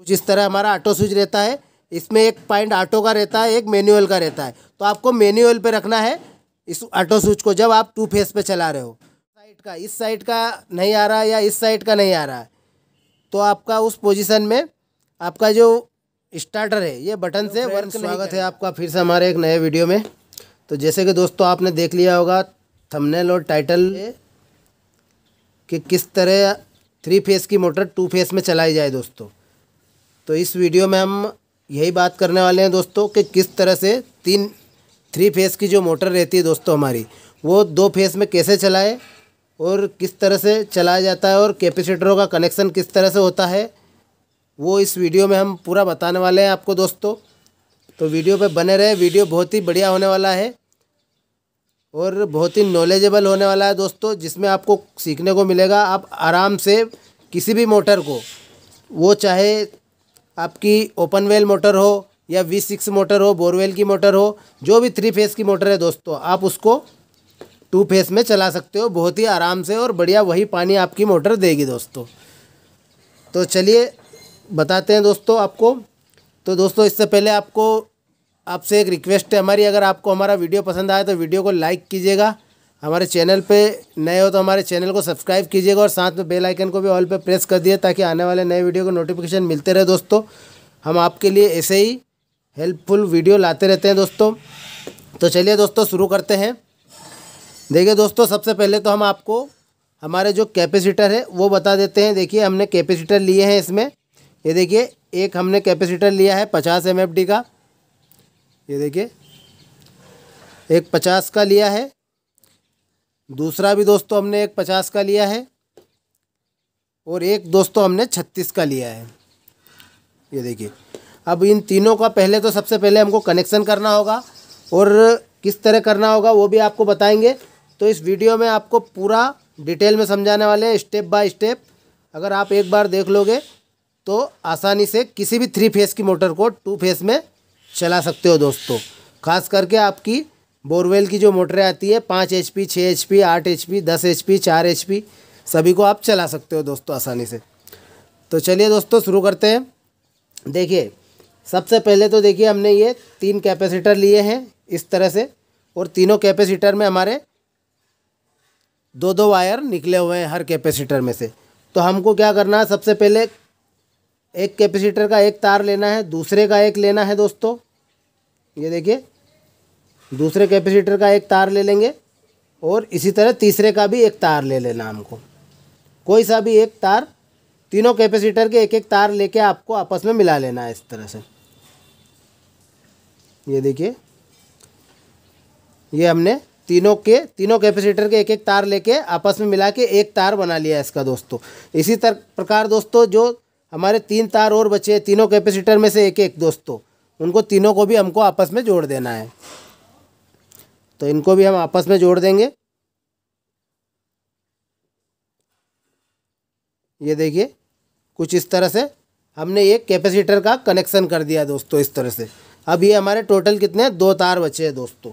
कुछ इस तरह हमारा ऑटो स्विच रहता है इसमें एक पॉइंट ऑटो का रहता है एक मैनुअल का रहता है तो आपको मैनुअल पे रखना है इस ऑटो स्विच को जब आप टू फेस पे चला रहे हो साइड का इस साइड का नहीं आ रहा या इस साइड का नहीं आ रहा है तो आपका उस पोजीशन में आपका जो स्टार्टर है ये बटन तो से वर्क स्वागत है आपका फिर से हमारे एक नए वीडियो में तो जैसे कि दोस्तों आपने देख लिया होगा थंबनेल और टाइटल कि किस तरह थ्री फेस की मोटर टू फेस में चलाई जाए दोस्तों तो इस वीडियो में हम यही बात करने वाले हैं दोस्तों कि किस तरह से तीन थ्री फेस की जो मोटर रहती है दोस्तों हमारी वो दो फेस में कैसे चलाए और किस तरह से चलाया जाता है और कैपेसिटरों का कनेक्शन किस तरह से होता है वो इस वीडियो में हम पूरा बताने वाले हैं आपको दोस्तों तो वीडियो पे बने रहे वीडियो बहुत ही बढ़िया होने वाला है और बहुत ही नॉलेजेबल होने वाला है दोस्तों जिसमें आपको सीखने को मिलेगा आप आराम से किसी भी मोटर को वो चाहे आपकी ओपन वेल मोटर हो या वी सिक्स मोटर हो बोरवेल की मोटर हो जो भी थ्री फेस की मोटर है दोस्तों आप उसको टू फेस में चला सकते हो बहुत ही आराम से और बढ़िया वही पानी आपकी मोटर देगी दोस्तों तो चलिए बताते हैं दोस्तों आपको तो दोस्तों इससे पहले आपको आपसे एक रिक्वेस्ट है हमारी अगर आपको हमारा वीडियो पसंद आया तो वीडियो को लाइक कीजिएगा हमारे चैनल पे नए हो तो हमारे चैनल को सब्सक्राइब कीजिएगा और साथ में बेल आइकन को भी ऑल पे प्रेस कर दिए ताकि आने वाले नए वीडियो को नोटिफिकेशन मिलते रहे दोस्तों हम आपके लिए ऐसे ही हेल्पफुल वीडियो लाते रहते हैं दोस्तों तो चलिए दोस्तों शुरू करते हैं देखिए दोस्तों सबसे पहले तो हम आपको हमारे जो कैपेसिटर है वो बता देते हैं देखिए हमने कैपेसिटर लिए हैं इसमें ये देखिए एक हमने कैपेसिटर लिया है पचास एम का ये देखिए एक पचास का लिया है दूसरा भी दोस्तों तो हमने एक पचास का लिया है और एक दोस्तों तो हमने छत्तीस का लिया है ये देखिए अब इन तीनों का पहले तो सबसे पहले हमको कनेक्शन करना होगा और किस तरह करना होगा वो भी आपको बताएंगे तो इस वीडियो में आपको पूरा डिटेल में समझाने वाले हैं स्टेप बाय स्टेप अगर आप एक बार देख लोगे तो आसानी से किसी भी थ्री फेस की मोटर को टू फेस में चला सकते हो दोस्तों खास करके आपकी बोरवेल की जो मोटरें आती है पाँच एच पी छः एच पी आठ एच पी दस एच पी चार एच पी सभी को आप चला सकते हो दोस्तों आसानी से तो चलिए दोस्तों शुरू करते हैं देखिए सबसे पहले तो देखिए हमने ये तीन कैपेसिटर लिए हैं इस तरह से और तीनों कैपेसिटर में हमारे दो दो वायर निकले हुए हैं हर कैपेसिटर में से तो हमको क्या करना है सबसे पहले एक कैपेसिटर का एक तार लेना है दूसरे का एक लेना है दोस्तों ये देखिए दूसरे कैपेसिटर का एक तार ले लेंगे और इसी तरह तीसरे का भी एक तार ले लेना हमको कोई सा भी एक तार तीनों कैपेसिटर के एक एक तार लेके आपको आपस में मिला लेना है इस तरह से ये देखिए ये हमने तीनों के तीनों कैपेसिटर के एक एक तार लेके आपस में मिला के एक तार बना लिया है इसका दोस्तों इसी तरह प्रकार दोस्तों जो हमारे तीन तार और बचे तीनों कैपेसिटर में से एक एक दोस्तों उनको तीनों को भी हमको आपस में जोड़ देना है तो इनको भी हम आपस में जोड़ देंगे ये देखिए कुछ इस तरह से हमने एक कैपेसिटर का कनेक्शन कर दिया दोस्तों इस तरह से अब ये हमारे टोटल कितने हैं दो तार बचे हैं दोस्तों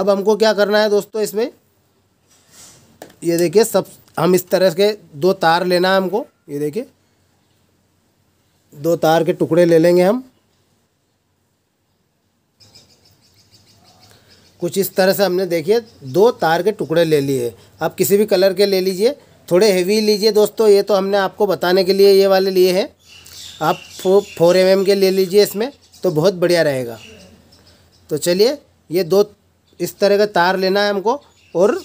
अब हमको क्या करना है दोस्तों इसमें ये देखिए सब हम इस तरह के दो तार लेना है हमको ये देखिए दो तार के टुकड़े ले लेंगे हम कुछ इस तरह से हमने देखिए दो तार के टुकड़े ले लिए आप किसी भी कलर के ले लीजिए थोड़े हेवी लीजिए दोस्तों ये तो हमने आपको बताने के लिए ये वाले लिए हैं आप फो फोर एम के ले लीजिए इसमें तो बहुत बढ़िया रहेगा तो चलिए ये दो इस तरह का तार लेना है हमको और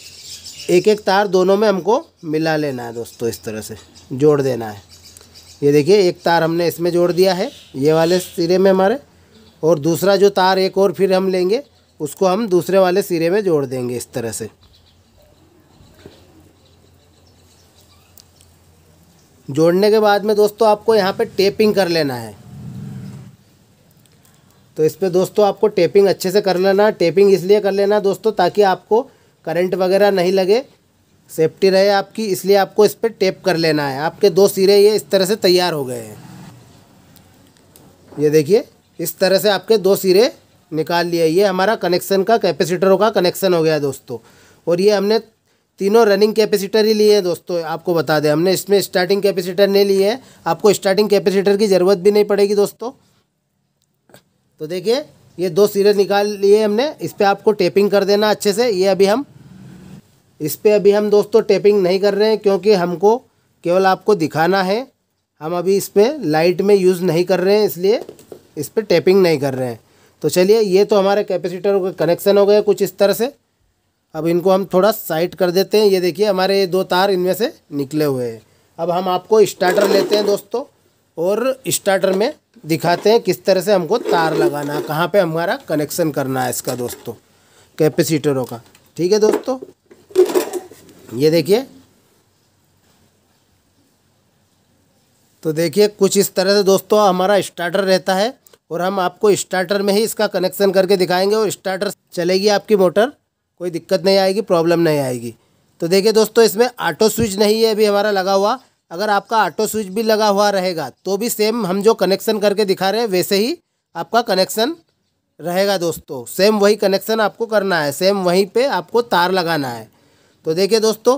एक एक तार दोनों में हमको मिला लेना है दोस्तों इस तरह से जोड़ देना है ये देखिए एक तार हमने इसमें जोड़ दिया है ये वाले सिरे में हमारे और दूसरा जो तार एक और फिर हम लेंगे उसको हम दूसरे वाले सिरे में जोड़ देंगे इस तरह से जोड़ने के बाद में दोस्तों आपको यहाँ पे टेपिंग कर लेना है तो इस पर दोस्तों आपको टेपिंग अच्छे से कर लेना है टेपिंग इसलिए कर लेना दोस्तों ताकि आपको करंट वगैरह नहीं लगे सेफ्टी रहे आपकी इसलिए आपको इस पर टेप कर लेना है आपके दो सिरे ये इस तरह से तैयार हो गए हैं ये देखिए इस तरह से आपके दो सिरे निकाल लिया ये हमारा कनेक्शन का कैपेसिटरों का कनेक्शन हो गया दोस्तों और ये हमने तीनों रनिंग कैपेसिटर ही लिए हैं दोस्तों आपको बता दें हमने इसमें स्टार्टिंग कैपेसिटर नहीं लिए हैं आपको स्टार्टिंग कैपेसिटर की ज़रूरत भी नहीं पड़ेगी दोस्तों तो देखिए ये दो सिरे निकाल लिए हमने इस पर आपको टेपिंग कर देना अच्छे से ये अभी हम इस पर अभी हम दोस्तों टेपिंग नहीं कर रहे हैं क्योंकि हमको केवल आपको दिखाना है हम अभी इस पर लाइट में यूज़ नहीं कर रहे हैं इसलिए इस पर टेपिंग नहीं कर रहे हैं तो चलिए ये तो हमारे कैपेसिटरों के कनेक्शन हो गए कुछ इस तरह से अब इनको हम थोड़ा साइड कर देते हैं ये देखिए हमारे ये दो तार इनमें से निकले हुए हैं अब हम आपको स्टार्टर लेते हैं दोस्तों और स्टार्टर में दिखाते हैं किस तरह से हमको तार लगाना है कहाँ पर हमारा कनेक्शन करना है इसका दोस्तों कैपेसिटरों का ठीक है दोस्तों ये देखिए तो देखिए कुछ इस तरह से दोस्तों हमारा स्टार्टर रहता है और हम आपको स्टार्टर में ही इसका कनेक्शन करके दिखाएंगे और स्टार्टर चलेगी आपकी मोटर कोई दिक्कत नहीं आएगी प्रॉब्लम नहीं आएगी तो देखिए दोस्तों इसमें ऑटो स्विच नहीं है अभी हमारा लगा हुआ अगर आपका ऑटो स्विच भी लगा हुआ रहेगा तो भी सेम हम जो कनेक्शन करके दिखा रहे हैं वैसे ही आपका कनेक्शन रहेगा दोस्तों सेम वही कनेक्शन आपको करना है सेम वहीं पर आपको तार लगाना है तो देखिए दोस्तों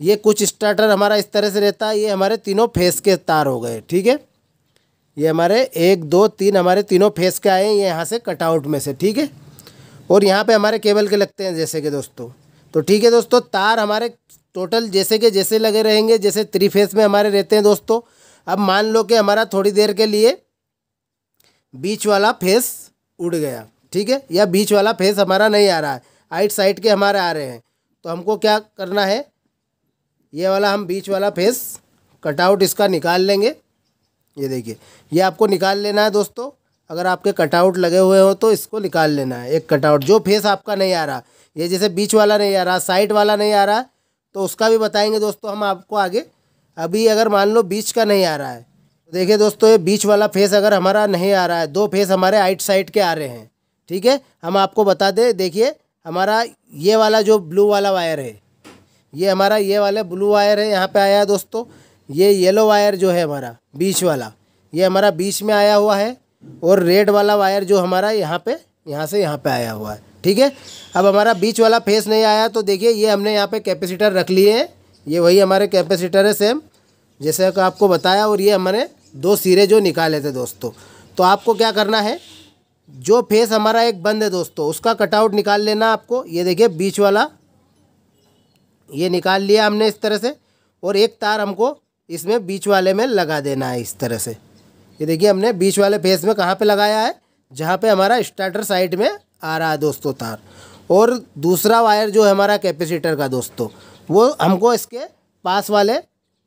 ये कुछ स्टार्टर हमारा इस तरह से रहता है ये हमारे तीनों फेस के तार हो गए ठीक है ये हमारे एक दो तीन हमारे तीनों फेस के आए हैं ये यहाँ से कटआउट में से ठीक है और यहाँ पे हमारे केबल के लगते हैं जैसे कि दोस्तों तो ठीक है दोस्तों तार हमारे टोटल जैसे के जैसे लगे रहेंगे जैसे थ्री फेस में हमारे रहते हैं दोस्तों अब मान लो कि हमारा थोड़ी देर के लिए बीच वाला फेस उड़ गया ठीक है या बीच वाला फेस हमारा नहीं आ रहा है आइट साइड के हमारे आ रहे हैं तो हमको क्या करना है ये वाला हम बीच वाला फेस कटआउट इसका निकाल लेंगे ये देखिए ये आपको निकाल लेना है दोस्तों अगर आपके कटआउट लगे हुए हो तो इसको निकाल लेना है एक कटआउट जो फेस आपका नहीं आ रहा ये जैसे बीच वाला नहीं आ रहा साइड वाला नहीं आ रहा तो उसका भी बताएंगे दोस्तों हम आपको आगे अभी अगर मान लो बीच का नहीं आ रहा है तो देखिए दोस्तों ये बीच वाला फेस अगर हमारा नहीं आ रहा है दो फेस हमारे आइट साइड के आ रहे हैं ठीक है हम आपको बता दें देखिए हमारा ये वाला जो ब्लू वाला वायर है ये हमारा ये वाला ब्लू वायर है यहाँ पर आया है दोस्तों ये येलो वायर जो है हमारा बीच वाला ये हमारा बीच में आया हुआ है और रेड वाला वायर जो हमारा यहाँ पे यहाँ से यहाँ पे आया हुआ है ठीक है अब हमारा बीच वाला फेस नहीं आया तो देखिए ये हमने यहाँ पे कैपेसिटर रख लिए हैं ये वही हमारे कैपेसिटर है सेम जैसे कि आपको बताया और ये हमारे दो सिरे जो निकाले थे दोस्तों तो आपको क्या करना है जो फेस हमारा एक बंद है दोस्तों उसका कटआउट निकाल लेना आपको ये देखिए बीच वाला ये निकाल लिया हमने इस तरह से और एक तार हमको इसमें बीच वाले में लगा देना है इस तरह से ये देखिए हमने बीच वाले फेस में कहाँ पे लगाया है जहाँ पे हमारा स्टार्टर साइड में आ रहा है दोस्तों तार और दूसरा वायर जो है हमारा कैपेसिटर का दोस्तों वो हमको इसके पास वाले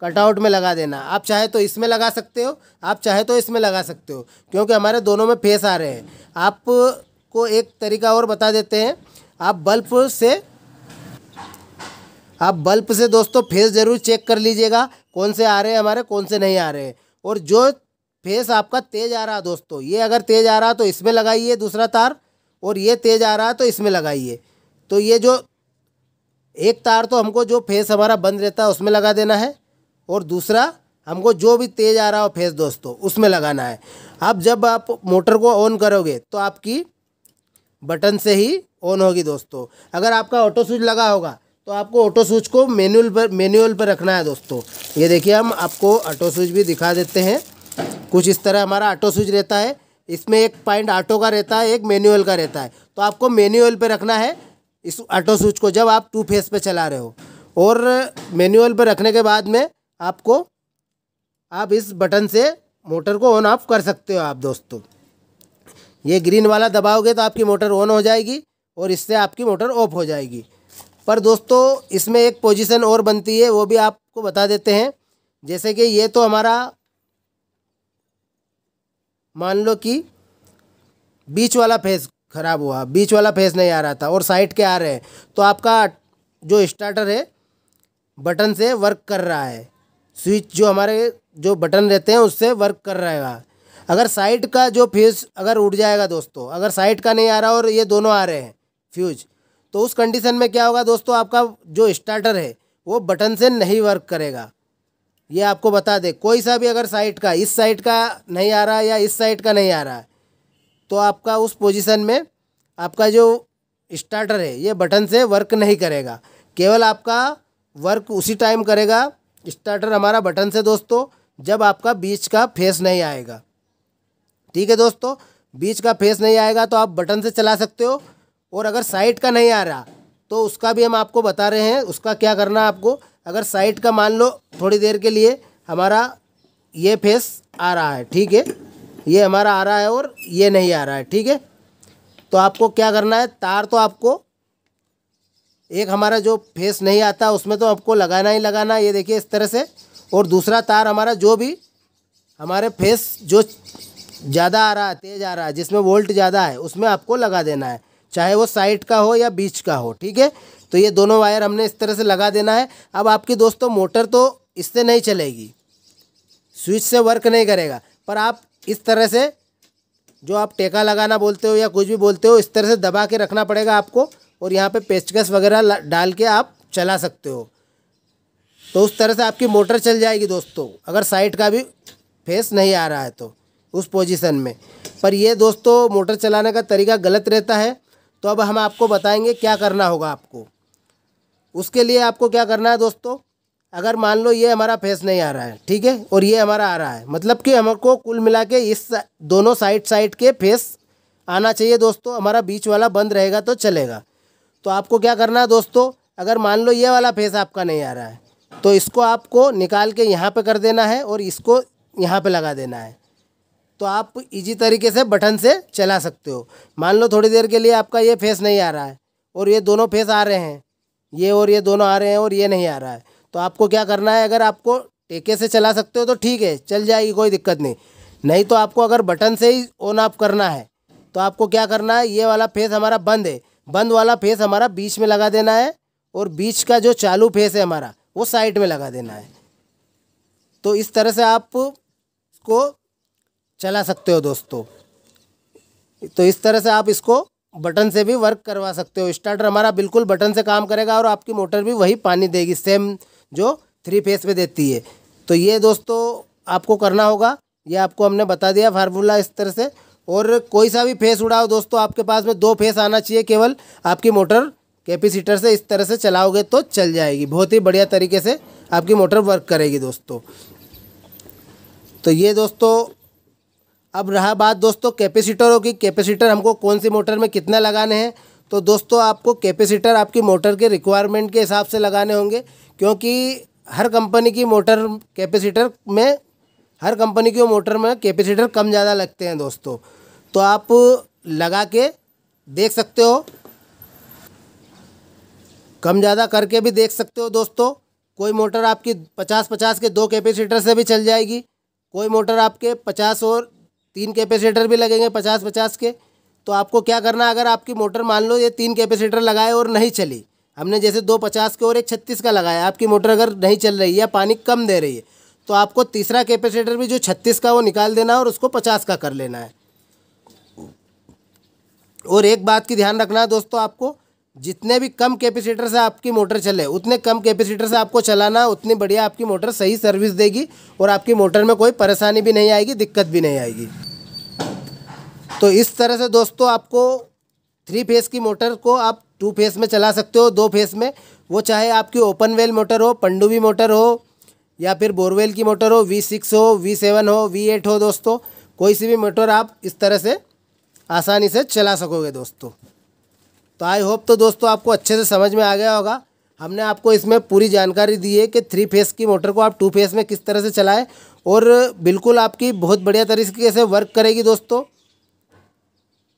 कटआउट में लगा देना आप चाहे तो इसमें लगा सकते हो आप चाहे तो इसमें लगा सकते हो क्योंकि हमारे दोनों में फेस आ रहे हैं आपको एक तरीका और बता देते हैं आप बल्ब से आप बल्ब से दोस्तों फेस ज़रूर चेक कर लीजिएगा कौन से आ रहे हैं हमारे कौन से नहीं आ रहे हैं और जो फेस आपका तेज आ रहा दोस्तों ये अगर तेज आ रहा तो इसमें लगाइए दूसरा तार और ये तेज आ रहा तो इसमें लगाइए तो ये जो एक तार तो हमको जो फेस हमारा बंद रहता है उसमें लगा देना है और दूसरा हमको जो भी तेज आ रहा हो फेस दोस्तों उसमें लगाना है अब जब आप मोटर को ऑन करोगे तो आपकी बटन से ही ऑन होगी दोस्तों अगर आपका ऑटो स्विच लगा होगा तो आपको ऑटो स्विच को मैनुअल पर मैनुअल पर रखना है दोस्तों ये देखिए हम आपको ऑटो स्विच भी दिखा देते हैं कुछ इस तरह हमारा ऑटो स्विच रहता है इसमें एक पॉइंट ऑटो का रहता है एक मैनुअल का रहता है तो आपको मैनुअल पर रखना है इस ऑटो स्विच को जब आप टू फेस पर चला रहे हो और मैनुअल पर रखने के बाद में आपको आप इस बटन से मोटर को ऑन ऑफ कर सकते हो आप दोस्तों ये ग्रीन वाला दबाओगे तो आपकी मोटर ऑन हो जाएगी और इससे आपकी मोटर ऑफ हो जाएगी पर दोस्तों इसमें एक पोजीशन और बनती है वो भी आपको बता देते हैं जैसे कि ये तो हमारा मान लो कि बीच वाला फेस ख़राब हुआ बीच वाला फेस नहीं आ रहा था और साइड के आ रहे हैं तो आपका जो स्टार्टर है बटन से वर्क कर रहा है स्विच जो हमारे जो बटन रहते हैं उससे वर्क कर रहेगा अगर साइड का जो फ्यूज़ अगर उड़ जाएगा दोस्तों अगर साइड का नहीं आ रहा और ये दोनों आ रहे हैं फ्यूज़ तो उस कंडीशन में क्या होगा दोस्तों आपका जो स्टार्टर है वो बटन से नहीं वर्क करेगा ये आपको बता दे कोई सा भी अगर साइड का इस साइड का नहीं आ रहा या इस साइड का नहीं आ रहा है तो आपका उस पोजीशन में आपका जो स्टार्टर है ये बटन से वर्क नहीं करेगा केवल आपका वर्क उसी टाइम करेगा स्टार्टर हमारा बटन से दोस्तों जब आपका बीच का फेस नहीं आएगा ठीक है दोस्तों बीच का फेस नहीं आएगा तो आप बटन से चला सकते हो और अगर साइट का नहीं आ रहा तो उसका भी हम आपको बता रहे हैं उसका क्या करना आपको अगर साइट का मान लो थोड़ी देर के लिए हमारा ये फेस आ रहा है ठीक है ये हमारा आ रहा है और ये नहीं आ रहा है ठीक है तो आपको क्या करना है तार तो आपको एक हमारा जो फेस नहीं आता उसमें तो आपको लगाना ही लगाना ये देखिए इस तरह से और दूसरा तार हमारा जो भी हमारे फेस जो ज़्यादा आ रहा है तेज़ आ रहा है जिसमें वोल्ट ज़्यादा है उसमें आपको लगा देना है चाहे वो साइड का हो या बीच का हो ठीक है तो ये दोनों वायर हमने इस तरह से लगा देना है अब आपकी दोस्तों मोटर तो इससे नहीं चलेगी स्विच से वर्क नहीं करेगा पर आप इस तरह से जो आप टेका लगाना बोलते हो या कुछ भी बोलते हो इस तरह से दबा के रखना पड़ेगा आपको और यहाँ पे पेचकस वगैरह डाल के आप चला सकते हो तो उस तरह से आपकी मोटर चल जाएगी दोस्तों अगर साइड का भी फेस नहीं आ रहा है तो उस पोजीशन में पर यह दोस्तों मोटर चलाने का तरीका गलत रहता है तो अब हम आपको बताएंगे क्या करना होगा आपको उसके लिए आपको क्या करना है दोस्तों अगर मान लो ये हमारा फेस नहीं आ रहा है ठीक है और ये हमारा आ रहा है मतलब कि हमको कुल मिला के इस दोनों साइड साइड के फेस आना चाहिए दोस्तों हमारा बीच वाला बंद रहेगा तो चलेगा तो आपको क्या करना है दोस्तों अगर मान लो ये वाला फेस आपका नहीं आ रहा है तो इसको आपको निकाल के यहाँ पर कर देना है और इसको यहाँ पर लगा देना है तो आप इजी तरीके से बटन से चला सकते हो मान लो थोड़ी देर के लिए आपका ये फेस नहीं आ रहा है और ये दोनों फेस आ रहे हैं ये और ये दोनों आ रहे हैं और ये नहीं आ रहा है तो आपको क्या करना है अगर आपको टेके से चला सकते हो तो ठीक है चल जाएगी कोई दिक्कत नहीं नहीं तो आपको अगर बटन से ही ऑन ऑफ करना है तो आपको क्या करना है ये वाला फेस हमारा बंद है बंद वाला फेस हमारा बीच में लगा देना है और बीच का जो चालू फेस है हमारा वो साइड में लगा देना है तो इस तरह से आप को चला सकते हो दोस्तों तो इस तरह से आप इसको बटन से भी वर्क करवा सकते हो स्टार्टर हमारा बिल्कुल बटन से काम करेगा और आपकी मोटर भी वही पानी देगी सेम जो थ्री फेस में देती है तो ये दोस्तों आपको करना होगा ये आपको हमने बता दिया फार्मूला इस तरह से और कोई सा भी फेस उड़ाओ दोस्तों आपके पास में दो फेस आना चाहिए केवल आपकी मोटर कैपेसिटर से इस तरह से चलाओगे तो चल जाएगी बहुत ही बढ़िया तरीके से आपकी मोटर वर्क करेगी दोस्तों तो ये दोस्तों अब रहा बात दोस्तों कैपेसिटरों की कैपेसिटर हमको कौन सी मोटर में कितना लगाने हैं तो दोस्तों आपको कैपेसिटर आपकी मोटर के रिक्वायरमेंट के हिसाब से लगाने होंगे क्योंकि हर कंपनी की मोटर कैपेसिटर में हर कंपनी की मोटर में कैपेसिटर कम ज़्यादा लगते हैं दोस्तों तो आप लगा के देख सकते हो कम ज़्यादा करके भी देख सकते हो दोस्तों कोई मोटर आपकी पचास पचास के दो कैपेसिटर से भी चल जाएगी कोई मोटर आपके पचास और तीन कैपेसिटर भी लगेंगे पचास पचास के तो आपको क्या करना अगर आपकी मोटर मान लो ये तीन कैपेसिटर लगाए और नहीं चली हमने जैसे दो पचास के और एक छत्तीस का लगाया आपकी मोटर अगर नहीं चल रही है या पानी कम दे रही है तो आपको तीसरा कैपेसिटर भी जो छत्तीस का वो निकाल देना है और उसको पचास का कर लेना है और एक बात की ध्यान रखना है दोस्तों आपको जितने भी कम कैपेसिटर से आपकी मोटर चले उतने कम कैपेसिटर से आपको चलाना है उतनी बढ़िया आपकी मोटर सही सर्विस देगी और आपकी मोटर में कोई परेशानी भी नहीं आएगी दिक्कत भी नहीं आएगी तो इस तरह से दोस्तों आपको थ्री फेस की मोटर को आप टू फेस में चला सकते हो दो फेस में वो चाहे आपकी ओपन वेल मोटर हो पंडुबी मोटर हो या फिर बोरवेल की मोटर हो वी सिक्स हो वी सेवन हो वी एट हो दोस्तों कोई सी भी मोटर आप इस तरह से आसानी से चला सकोगे दोस्तों तो आई होप तो दोस्तों आपको अच्छे से समझ में आ गया होगा हमने आपको इसमें पूरी जानकारी दी है कि थ्री फेस की मोटर को आप टू फेस में किस तरह से चलाएं और बिल्कुल आपकी बहुत बढ़िया तरीके से वर्क करेगी दोस्तों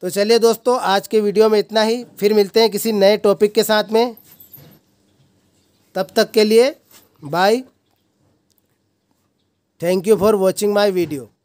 तो चलिए दोस्तों आज के वीडियो में इतना ही फिर मिलते हैं किसी नए टॉपिक के साथ में तब तक के लिए bye thank you for watching my video